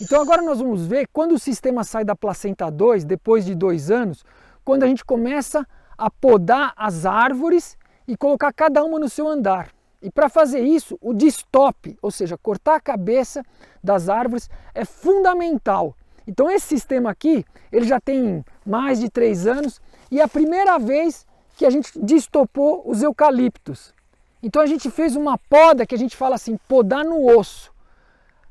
Então agora nós vamos ver quando o sistema sai da placenta 2, depois de dois anos, quando a gente começa a podar as árvores e colocar cada uma no seu andar. E para fazer isso, o distop, ou seja, cortar a cabeça das árvores, é fundamental. Então esse sistema aqui, ele já tem mais de três anos e é a primeira vez que a gente distopou os eucaliptos. Então a gente fez uma poda que a gente fala assim, podar no osso.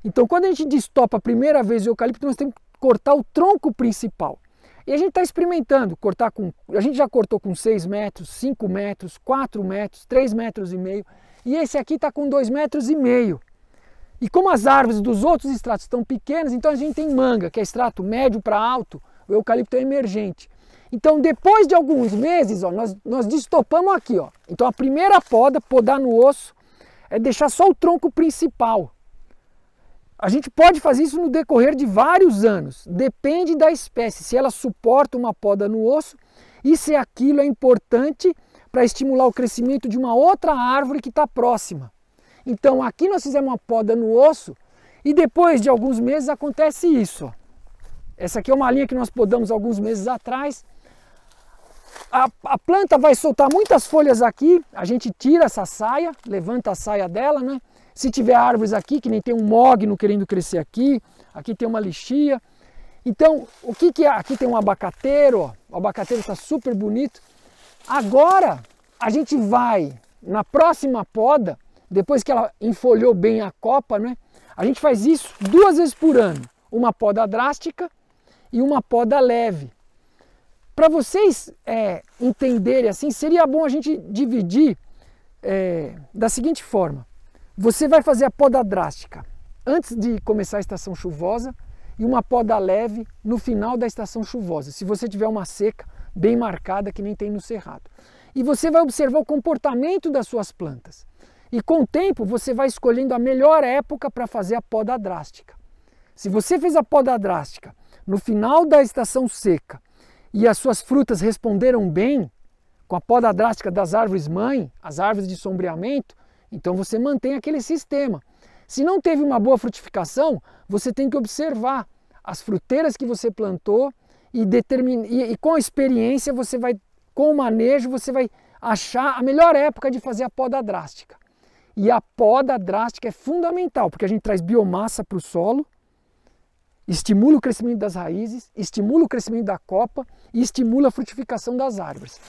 Então, quando a gente destopa a primeira vez o eucalipto, nós temos que cortar o tronco principal. E a gente está experimentando cortar com. A gente já cortou com 6 metros, 5 metros, 4 metros, 3 metros e meio. E esse aqui está com 2 metros e meio. E como as árvores dos outros extratos estão pequenas, então a gente tem manga, que é extrato médio para alto, o eucalipto é emergente. Então, depois de alguns meses, ó, nós, nós destopamos aqui. Ó. Então, a primeira poda, podar no osso, é deixar só o tronco principal. A gente pode fazer isso no decorrer de vários anos, depende da espécie, se ela suporta uma poda no osso e se aquilo é importante para estimular o crescimento de uma outra árvore que está próxima. Então aqui nós fizemos uma poda no osso e depois de alguns meses acontece isso. Essa aqui é uma linha que nós podamos alguns meses atrás. A, a planta vai soltar muitas folhas aqui, a gente tira essa saia, levanta a saia dela, né? Se tiver árvores aqui, que nem tem um mogno querendo crescer aqui, aqui tem uma lixia. Então, o que que é? Aqui tem um abacateiro, ó. o abacateiro está super bonito. Agora, a gente vai, na próxima poda, depois que ela enfolhou bem a copa, né? A gente faz isso duas vezes por ano, uma poda drástica e uma poda leve. Para vocês é, entenderem assim, seria bom a gente dividir é, da seguinte forma: você vai fazer a poda drástica antes de começar a estação chuvosa e uma poda leve no final da estação chuvosa, se você tiver uma seca bem marcada que nem tem no cerrado. E você vai observar o comportamento das suas plantas. E com o tempo você vai escolhendo a melhor época para fazer a poda drástica. Se você fez a poda drástica no final da estação seca e as suas frutas responderam bem com a poda drástica das árvores mãe, as árvores de sombreamento, então você mantém aquele sistema. Se não teve uma boa frutificação, você tem que observar as fruteiras que você plantou e, determin... e, e com a experiência você vai, com o manejo, você vai achar a melhor época de fazer a poda drástica. E a poda drástica é fundamental, porque a gente traz biomassa para o solo, estimula o crescimento das raízes, estimula o crescimento da copa e estimula a frutificação das árvores.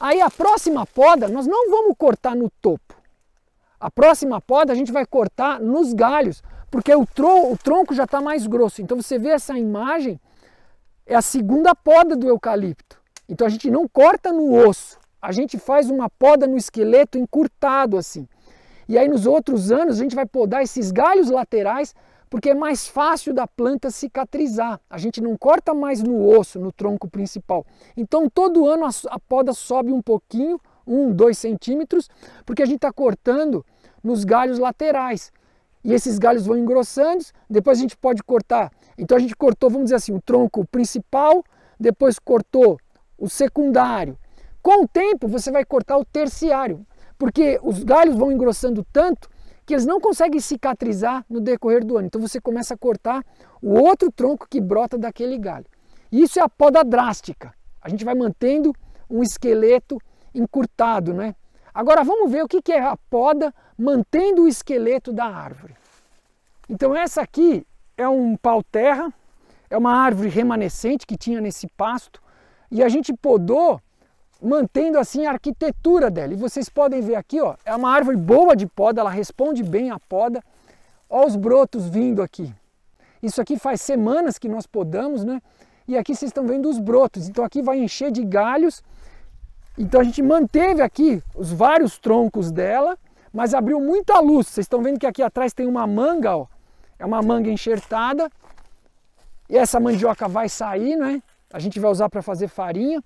Aí a próxima poda, nós não vamos cortar no topo. A próxima poda a gente vai cortar nos galhos, porque o, o tronco já está mais grosso. Então você vê essa imagem, é a segunda poda do eucalipto. Então a gente não corta no osso, a gente faz uma poda no esqueleto encurtado assim. E aí nos outros anos a gente vai podar esses galhos laterais, porque é mais fácil da planta cicatrizar. A gente não corta mais no osso, no tronco principal. Então todo ano a poda sobe um pouquinho, um, dois centímetros, porque a gente está cortando nos galhos laterais. E esses galhos vão engrossando, depois a gente pode cortar. Então a gente cortou, vamos dizer assim, o tronco principal, depois cortou o secundário. Com o tempo você vai cortar o terciário, porque os galhos vão engrossando tanto que eles não conseguem cicatrizar no decorrer do ano. Então você começa a cortar o outro tronco que brota daquele galho. Isso é a poda drástica. A gente vai mantendo um esqueleto encurtado, né? Agora vamos ver o que é a poda mantendo o esqueleto da árvore. Então essa aqui é um pau-terra, é uma árvore remanescente que tinha nesse pasto e a gente podou mantendo assim a arquitetura dela. E vocês podem ver aqui, ó, é uma árvore boa de poda, ela responde bem à poda. Olha os brotos vindo aqui. Isso aqui faz semanas que nós podamos, né? E aqui vocês estão vendo os brotos. Então aqui vai encher de galhos. Então a gente manteve aqui os vários troncos dela mas abriu muita luz. Vocês estão vendo que aqui atrás tem uma manga, ó. É uma manga enxertada. E essa mandioca vai sair, né? A gente vai usar para fazer farinha.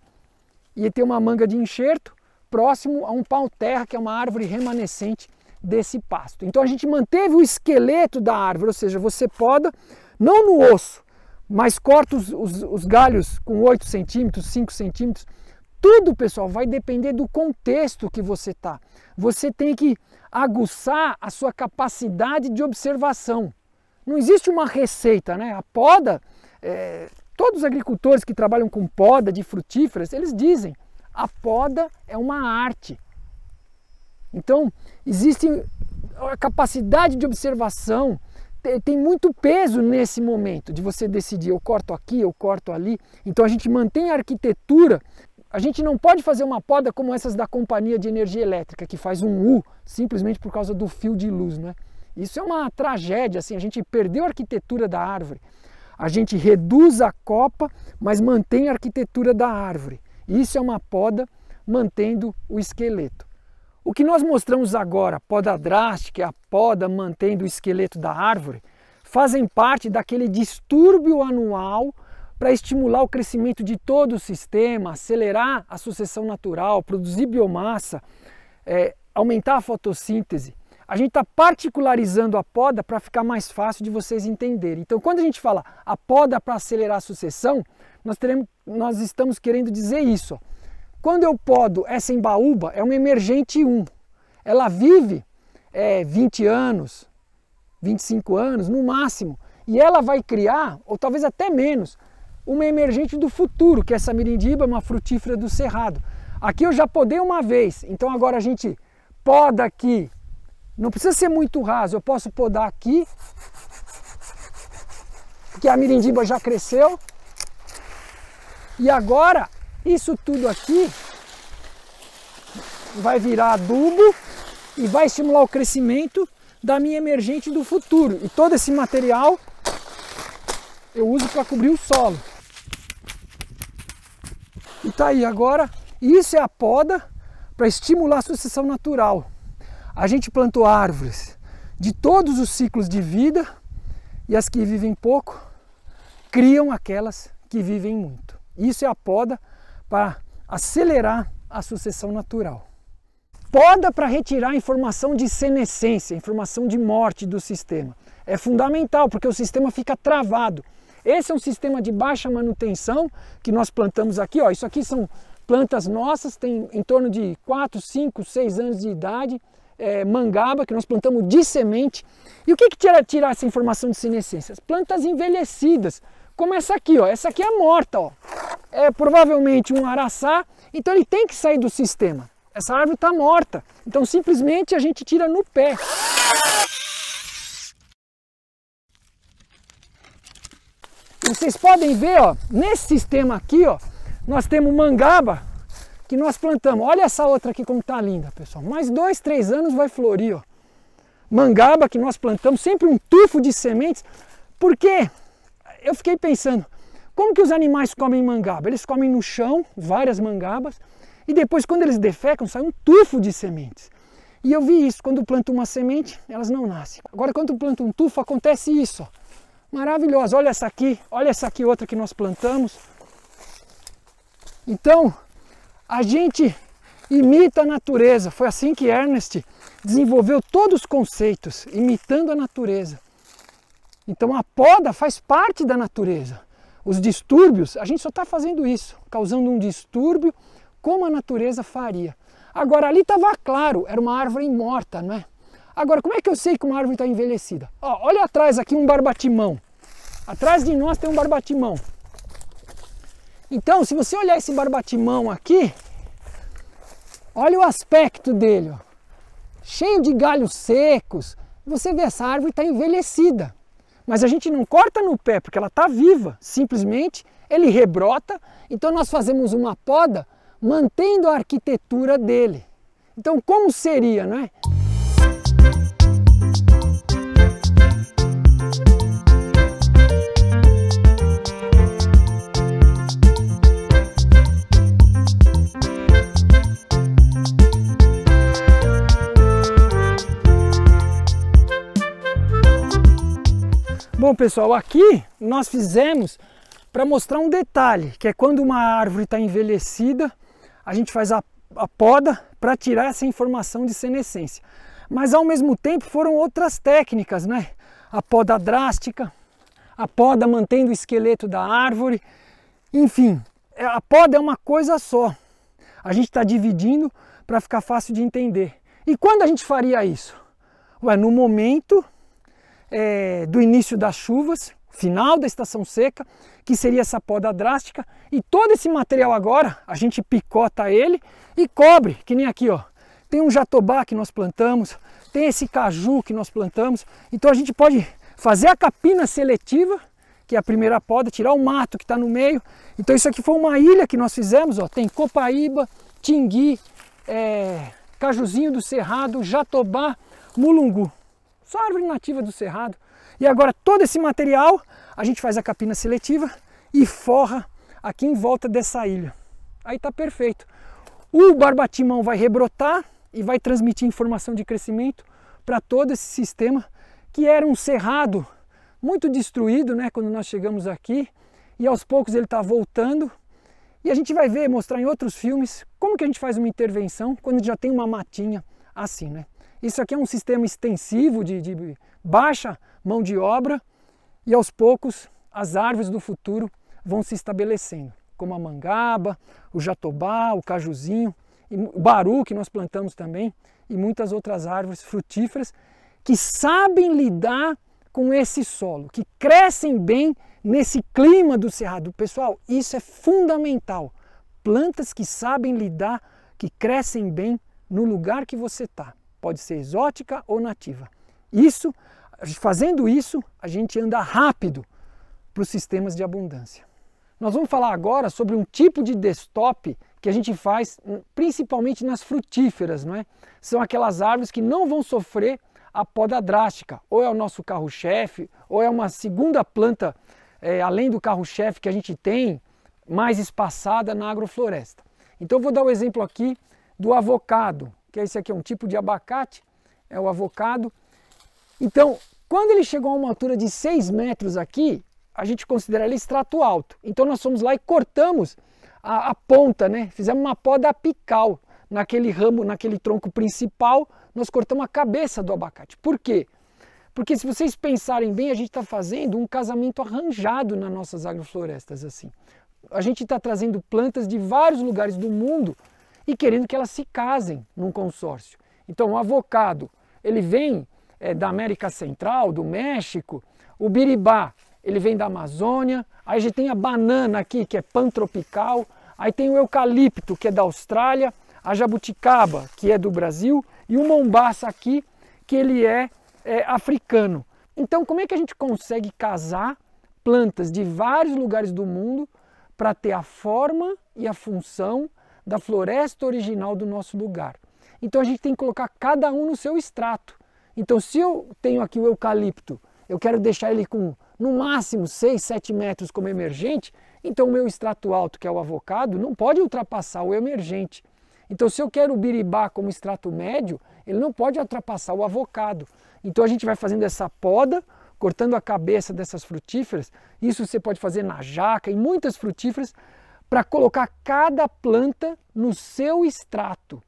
E tem uma manga de enxerto próximo a um pau-terra, que é uma árvore remanescente desse pasto. Então a gente manteve o esqueleto da árvore, ou seja, você poda não no osso, mas corta os, os, os galhos com 8 centímetros, 5 centímetros, tudo, pessoal, vai depender do contexto que você está. Você tem que aguçar a sua capacidade de observação. Não existe uma receita, né? A poda, é, todos os agricultores que trabalham com poda de frutíferas, eles dizem, a poda é uma arte. Então, existe a capacidade de observação, tem muito peso nesse momento de você decidir, eu corto aqui, eu corto ali. Então a gente mantém a arquitetura a gente não pode fazer uma poda como essas da companhia de energia elétrica, que faz um U simplesmente por causa do fio de luz, né? Isso é uma tragédia, assim, a gente perdeu a arquitetura da árvore. A gente reduz a copa, mas mantém a arquitetura da árvore. Isso é uma poda mantendo o esqueleto. O que nós mostramos agora, poda drástica e a poda mantendo o esqueleto da árvore, fazem parte daquele distúrbio anual para estimular o crescimento de todo o sistema, acelerar a sucessão natural, produzir biomassa, é, aumentar a fotossíntese. A gente está particularizando a poda para ficar mais fácil de vocês entenderem. Então, quando a gente fala a poda para acelerar a sucessão, nós, teremos, nós estamos querendo dizer isso. Ó. Quando eu podo essa embaúba, é uma emergente 1. Ela vive é, 20 anos, 25 anos no máximo, e ela vai criar, ou talvez até menos, uma emergente do futuro, que é essa mirindiba, uma frutífera do cerrado. Aqui eu já podei uma vez, então agora a gente poda aqui. Não precisa ser muito raso, eu posso podar aqui, porque a mirindiba já cresceu. E agora, isso tudo aqui vai virar adubo e vai estimular o crescimento da minha emergente do futuro. E todo esse material eu uso para cobrir o solo. E tá aí agora, isso é a poda para estimular a sucessão natural. A gente plantou árvores de todos os ciclos de vida e as que vivem pouco criam aquelas que vivem muito. Isso é a poda para acelerar a sucessão natural. Poda para retirar a informação de senescência, informação de morte do sistema. É fundamental porque o sistema fica travado. Esse é um sistema de baixa manutenção que nós plantamos aqui. Ó. Isso aqui são plantas nossas, tem em torno de 4, 5, 6 anos de idade. É, mangaba, que nós plantamos de semente. E o que, que tira, tira essa informação de senescência? plantas envelhecidas, como essa aqui, ó. essa aqui é morta. Ó. É provavelmente um araçá, então ele tem que sair do sistema. Essa árvore está morta, então simplesmente a gente tira no pé. E vocês podem ver, ó, nesse sistema aqui, ó, nós temos mangaba que nós plantamos. Olha essa outra aqui como tá linda, pessoal. Mais dois, três anos vai florir, ó. Mangaba que nós plantamos, sempre um tufo de sementes, porque eu fiquei pensando, como que os animais comem mangaba? Eles comem no chão, várias mangabas, e depois quando eles defecam, sai um tufo de sementes. E eu vi isso, quando planto uma semente, elas não nascem. Agora quando planto um tufo, acontece isso, ó maravilhosa. Olha essa aqui, olha essa aqui outra que nós plantamos. Então, a gente imita a natureza. Foi assim que Ernest desenvolveu todos os conceitos, imitando a natureza. Então a poda faz parte da natureza. Os distúrbios, a gente só está fazendo isso, causando um distúrbio como a natureza faria. Agora ali estava claro, era uma árvore morta, não é? Agora, como é que eu sei que uma árvore está envelhecida? Ó, olha atrás aqui um barbatimão. Atrás de nós tem um barbatimão. Então, se você olhar esse barbatimão aqui, olha o aspecto dele, ó. cheio de galhos secos. Você vê essa árvore está envelhecida, mas a gente não corta no pé porque ela está viva. Simplesmente ele rebrota. Então nós fazemos uma poda mantendo a arquitetura dele. Então como seria, não é? Então, pessoal, aqui nós fizemos para mostrar um detalhe, que é quando uma árvore está envelhecida, a gente faz a, a poda para tirar essa informação de senescência. Mas ao mesmo tempo foram outras técnicas, né? A poda drástica, a poda mantendo o esqueleto da árvore, enfim, é, a poda é uma coisa só. A gente está dividindo para ficar fácil de entender. E quando a gente faria isso? Ué, no momento é, do início das chuvas, final da estação seca, que seria essa poda drástica. E todo esse material agora, a gente picota ele e cobre, que nem aqui, ó. Tem um jatobá que nós plantamos, tem esse caju que nós plantamos. Então a gente pode fazer a capina seletiva, que é a primeira poda, tirar o mato que está no meio. Então isso aqui foi uma ilha que nós fizemos, ó. Tem copaíba, tingui, é, cajuzinho do cerrado, jatobá, mulungu. Só árvore nativa do cerrado. E agora todo esse material a gente faz a capina seletiva e forra aqui em volta dessa ilha. Aí está perfeito. O barbatimão vai rebrotar e vai transmitir informação de crescimento para todo esse sistema que era um cerrado muito destruído, né, quando nós chegamos aqui, e aos poucos ele está voltando. E a gente vai ver, mostrar em outros filmes, como que a gente faz uma intervenção quando já tem uma matinha assim, né? Isso aqui é um sistema extensivo de, de baixa mão de obra e aos poucos as árvores do futuro vão se estabelecendo, como a mangaba, o jatobá, o cajuzinho, o baru que nós plantamos também e muitas outras árvores frutíferas que sabem lidar com esse solo, que crescem bem nesse clima do cerrado. Pessoal, isso é fundamental. Plantas que sabem lidar, que crescem bem no lugar que você está pode ser exótica ou nativa. Isso, fazendo isso, a gente anda rápido para os sistemas de abundância. Nós vamos falar agora sobre um tipo de desktop que a gente faz hum, principalmente nas frutíferas, não é? São aquelas árvores que não vão sofrer a poda drástica, ou é o nosso carro-chefe, ou é uma segunda planta é, além do carro-chefe que a gente tem, mais espaçada na agrofloresta. Então vou dar o um exemplo aqui do avocado, que esse aqui é um tipo de abacate, é o avocado. Então, quando ele chegou a uma altura de 6 metros aqui, a gente considera ele extrato alto. Então nós fomos lá e cortamos a, a ponta, né? Fizemos uma poda apical naquele ramo, naquele tronco principal, nós cortamos a cabeça do abacate. Por quê? Porque se vocês pensarem bem, a gente está fazendo um casamento arranjado nas nossas agroflorestas assim. A gente está trazendo plantas de vários lugares do mundo e querendo que elas se casem num consórcio. Então, o avocado, ele vem é, da América Central, do México, o biribá, ele vem da Amazônia, aí a gente tem a banana aqui, que é pantropical, aí tem o eucalipto, que é da Austrália, a jabuticaba, que é do Brasil, e o mombaça aqui, que ele é, é africano. Então, como é que a gente consegue casar plantas de vários lugares do mundo para ter a forma e a função da floresta original do nosso lugar. Então a gente tem que colocar cada um no seu extrato. Então se eu tenho aqui o eucalipto, eu quero deixar ele com no máximo 6, 7 metros como emergente, então o meu extrato alto, que é o avocado, não pode ultrapassar o emergente. Então se eu quero o biribá como extrato médio, ele não pode ultrapassar o avocado. Então a gente vai fazendo essa poda, cortando a cabeça dessas frutíferas. Isso você pode fazer na jaca, em muitas frutíferas, para colocar cada planta no seu extrato.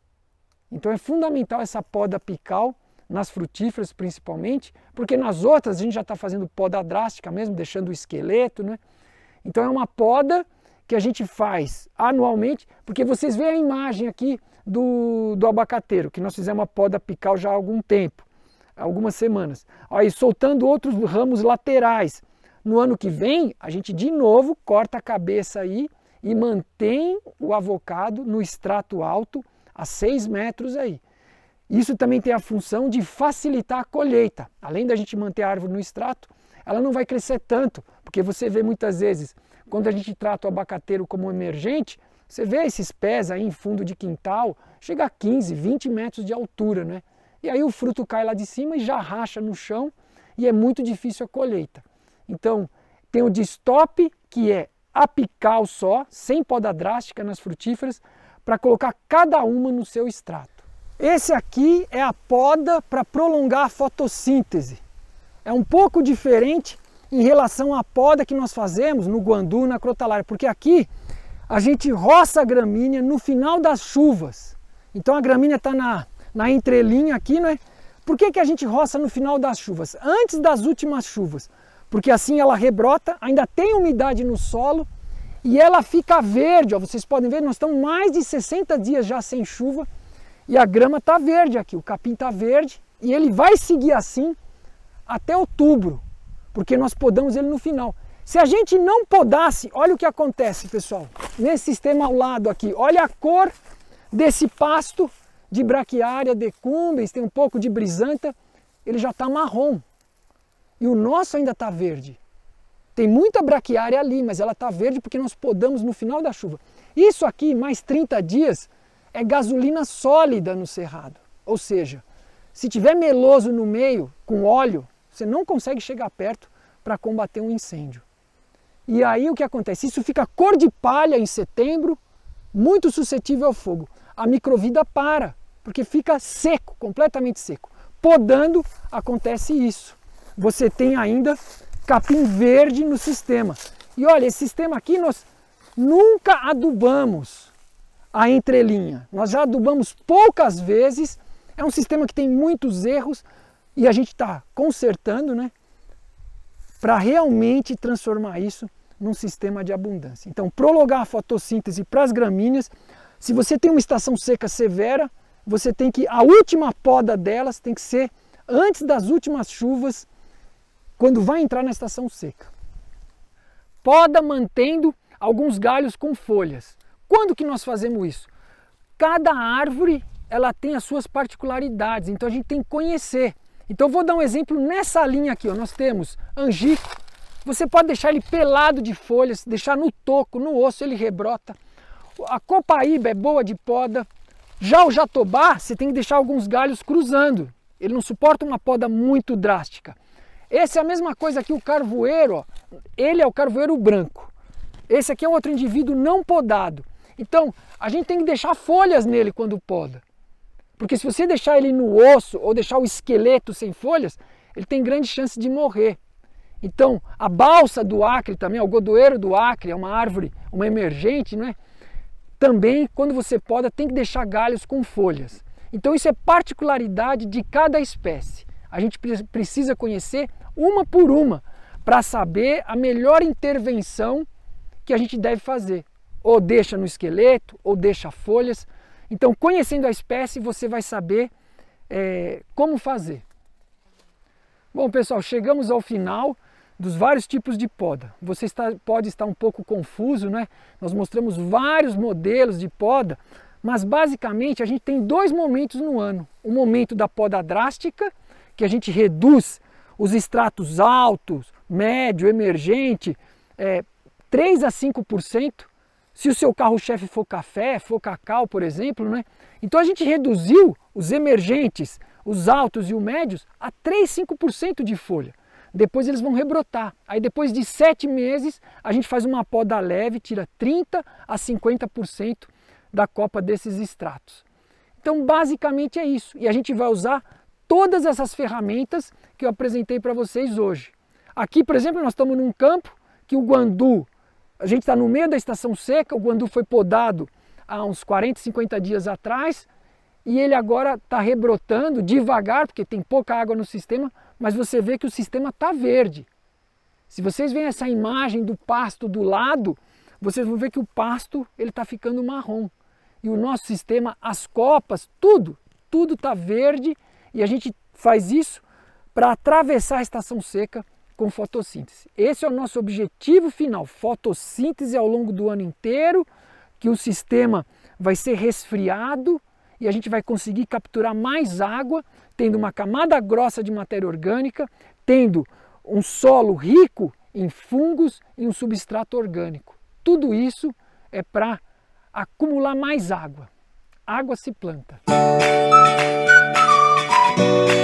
Então é fundamental essa poda apical nas frutíferas principalmente, porque nas outras a gente já está fazendo poda drástica mesmo, deixando o esqueleto, né? Então é uma poda que a gente faz anualmente, porque vocês veem a imagem aqui do, do abacateiro, que nós fizemos uma poda apical já há algum tempo, algumas semanas. Aí soltando outros ramos laterais. No ano que vem, a gente de novo corta a cabeça aí e mantém o avocado no extrato alto a 6 metros aí. Isso também tem a função de facilitar a colheita. Além da gente manter a árvore no extrato, ela não vai crescer tanto, porque você vê muitas vezes, quando a gente trata o abacateiro como emergente, você vê esses pés aí em fundo de quintal, chega a 15, 20 metros de altura, né? E aí o fruto cai lá de cima e já racha no chão e é muito difícil a colheita. Então, tem o de stop, que é apical só, sem poda drástica nas frutíferas, para colocar cada uma no seu extrato. Esse aqui é a poda para prolongar a fotossíntese. É um pouco diferente em relação à poda que nós fazemos no guandu, na crotalária, porque aqui a gente roça a gramínea no final das chuvas. Então a gramínea está na, na entrelinha aqui, não é? Por que, que a gente roça no final das chuvas? Antes das últimas chuvas porque assim ela rebrota, ainda tem umidade no solo e ela fica verde. Ó, vocês podem ver, nós estamos mais de 60 dias já sem chuva e a grama está verde aqui, o capim está verde e ele vai seguir assim até outubro, porque nós podamos ele no final. Se a gente não podasse, olha o que acontece, pessoal, nesse sistema ao lado aqui, olha a cor desse pasto de braquiária, decumbens, tem um pouco de brisanta, ele já está marrom e o nosso ainda está verde. Tem muita braquiária ali, mas ela está verde porque nós podamos no final da chuva. Isso aqui, mais 30 dias, é gasolina sólida no cerrado. Ou seja, se tiver meloso no meio, com óleo, você não consegue chegar perto para combater um incêndio. E aí o que acontece? Isso fica cor de palha em setembro, muito suscetível ao fogo. A microvida para, porque fica seco, completamente seco. Podando, acontece isso você tem ainda capim verde no sistema. E olha, esse sistema aqui nós nunca adubamos a entrelinha. Nós já adubamos poucas vezes. É um sistema que tem muitos erros e a gente está consertando, né? Para realmente transformar isso num sistema de abundância. Então, prolongar a fotossíntese para as gramíneas. Se você tem uma estação seca severa, você tem que a última poda delas tem que ser antes das últimas chuvas quando vai entrar na estação seca. Poda mantendo alguns galhos com folhas. Quando que nós fazemos isso? Cada árvore ela tem as suas particularidades, então a gente tem que conhecer. Então vou dar um exemplo nessa linha aqui, ó. nós temos angico, você pode deixar ele pelado de folhas, deixar no toco, no osso, ele rebrota. A copaíba é boa de poda. Já o jatobá, você tem que deixar alguns galhos cruzando. Ele não suporta uma poda muito drástica. Essa é a mesma coisa que o carvoeiro, ó. ele é o carvoeiro branco. Esse aqui é outro indivíduo não podado. Então, a gente tem que deixar folhas nele quando poda. Porque se você deixar ele no osso ou deixar o esqueleto sem folhas, ele tem grande chance de morrer. Então, a balsa do Acre também, o godoeiro do Acre, é uma árvore, uma emergente, não é? Também, quando você poda, tem que deixar galhos com folhas. Então, isso é particularidade de cada espécie. A gente precisa conhecer uma por uma para saber a melhor intervenção que a gente deve fazer. Ou deixa no esqueleto, ou deixa folhas. Então, conhecendo a espécie, você vai saber é, como fazer. Bom, pessoal, chegamos ao final dos vários tipos de poda. Você está, pode estar um pouco confuso, né? Nós mostramos vários modelos de poda, mas basicamente a gente tem dois momentos no ano: o momento da poda drástica que a gente reduz os extratos altos, médio, emergente, é, 3 a 5%. Se o seu carro-chefe for café, for cacau, por exemplo, né? Então a gente reduziu os emergentes, os altos e os médios a 3, 5% de folha. Depois eles vão rebrotar. Aí depois de 7 meses, a gente faz uma poda leve, tira 30 a 50% da copa desses extratos. Então basicamente é isso. E a gente vai usar todas essas ferramentas que eu apresentei para vocês hoje. Aqui, por exemplo, nós estamos num campo que o guandu, a gente está no meio da estação seca, o guandu foi podado há uns 40, 50 dias atrás e ele agora está rebrotando devagar, porque tem pouca água no sistema, mas você vê que o sistema está verde. Se vocês veem essa imagem do pasto do lado, vocês vão ver que o pasto ele está ficando marrom. E o nosso sistema, as copas, tudo, tudo está verde e a gente faz isso para atravessar a estação seca com fotossíntese. Esse é o nosso objetivo final, fotossíntese ao longo do ano inteiro, que o sistema vai ser resfriado e a gente vai conseguir capturar mais água, tendo uma camada grossa de matéria orgânica, tendo um solo rico em fungos e um substrato orgânico. Tudo isso é para acumular mais água. Água se planta. you